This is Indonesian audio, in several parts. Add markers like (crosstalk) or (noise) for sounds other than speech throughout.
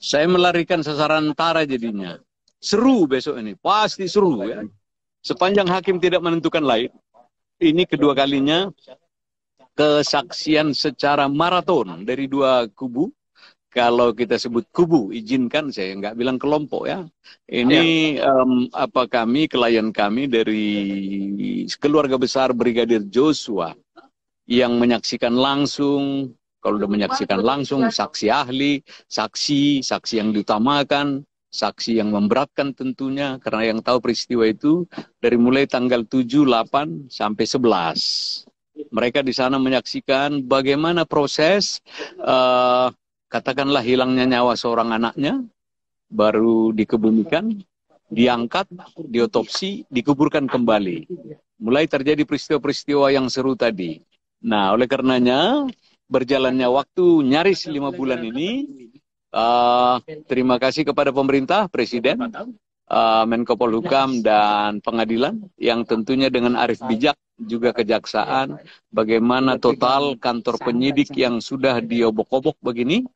Saya melarikan sasaran tara jadinya. Seru besok ini, pasti seru ya. Sepanjang hakim tidak menentukan lain, ini kedua kalinya kesaksian secara maraton dari dua kubu. Kalau kita sebut kubu, izinkan saya nggak bilang kelompok ya. Ini um, apa kami klien kami dari keluarga besar Brigadir Joshua yang menyaksikan langsung kalau sudah menyaksikan langsung, saksi ahli, saksi, saksi yang diutamakan, saksi yang memberatkan tentunya karena yang tahu peristiwa itu dari mulai tanggal 7, 8 sampai 11. Mereka di sana menyaksikan bagaimana proses uh, katakanlah hilangnya nyawa seorang anaknya baru dikebumikan, diangkat, diotopsi, dikuburkan kembali. Mulai terjadi peristiwa-peristiwa yang seru tadi. Nah, oleh karenanya berjalannya waktu nyaris lima bulan ini, uh, terima kasih kepada pemerintah, Presiden, uh, Menko Polhukam, dan pengadilan yang tentunya dengan arif bijak juga kejaksaan, bagaimana total kantor penyidik yang sudah diobok-obok begini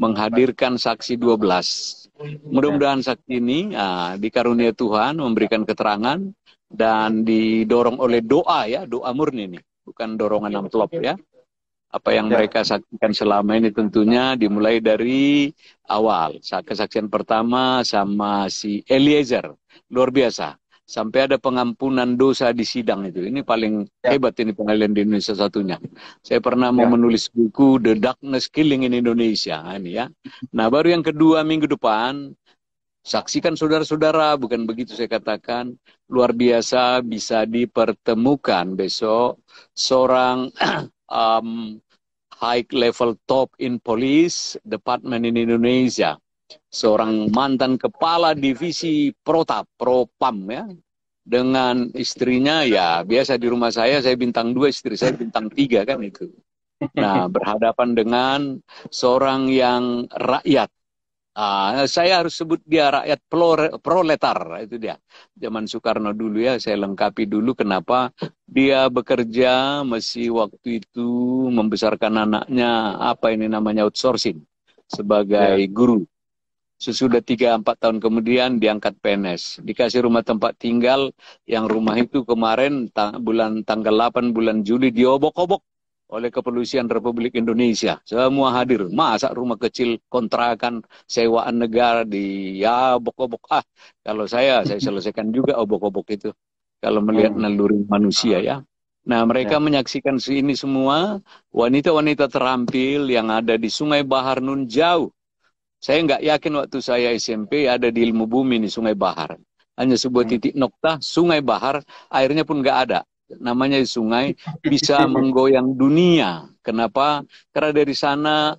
menghadirkan saksi 12. Mudah-mudahan saksi ini uh, eh, dikarunia Tuhan memberikan keterangan dan didorong oleh doa ya, doa murni ini. bukan dorongan amplop ya. Apa yang ya. mereka saksikan selama ini tentunya dimulai dari awal. Saat kesaksian pertama sama si Eliezer, luar biasa. Sampai ada pengampunan dosa di sidang itu. Ini paling ya. hebat ini pengadilan di Indonesia satunya. Saya pernah ya. mau menulis buku The Darkness Killing in Indonesia. Nah, ini ya. Nah baru yang kedua minggu depan Saksikan saudara-saudara, bukan begitu saya katakan. Luar biasa bisa dipertemukan besok seorang (clears throat) um, high level top in police department in Indonesia. Seorang mantan kepala divisi Protap, Propam ya. Dengan istrinya ya biasa di rumah saya saya bintang dua istri saya bintang tiga kan itu. Nah berhadapan dengan seorang yang rakyat Uh, saya harus sebut dia rakyat proletar itu dia. Zaman Soekarno dulu ya saya lengkapi dulu kenapa dia bekerja masih waktu itu membesarkan anaknya apa ini namanya outsourcing sebagai yeah. guru. Sesudah tiga empat tahun kemudian diangkat PNS, dikasih rumah tempat tinggal yang rumah itu kemarin ta bulan tanggal 8 bulan Juli diobok-obok oleh kepolisian Republik Indonesia. Semua hadir. Masa rumah kecil kontrakan sewaan negara di ya obok-obok ah. Kalau saya saya selesaikan (laughs) juga obok-obok oh, itu. Kalau melihat hmm. naluri manusia ya. Nah, mereka ya. menyaksikan ini semua wanita-wanita terampil yang ada di Sungai Bahar Nun jauh. Saya nggak yakin waktu saya SMP ada di Ilmu Bumi di Sungai Bahar. Hanya sebuah hmm. titik nokta Sungai Bahar, airnya pun nggak ada namanya di sungai bisa (laughs) menggoyang dunia. Kenapa? Karena dari sana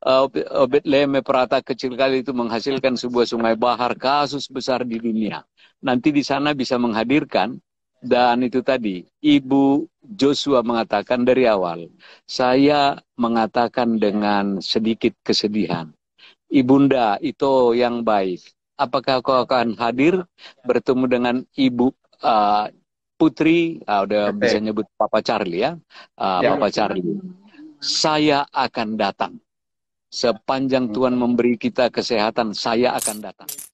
uh, (clears throat) eh, Bethlehem Perata kecil kali itu menghasilkan sebuah sungai bahar kasus besar di dunia. Nanti di sana bisa menghadirkan dan itu tadi Ibu Joshua mengatakan dari awal, saya mengatakan dengan sedikit kesedihan. Ibunda itu yang baik. Apakah kau akan hadir bertemu dengan ibu uh, Putri, uh, udah okay. bisa nyebut Papa Charlie ya. Uh, ya. Papa Charlie. Saya akan datang. Sepanjang Tuhan memberi kita kesehatan, saya akan datang.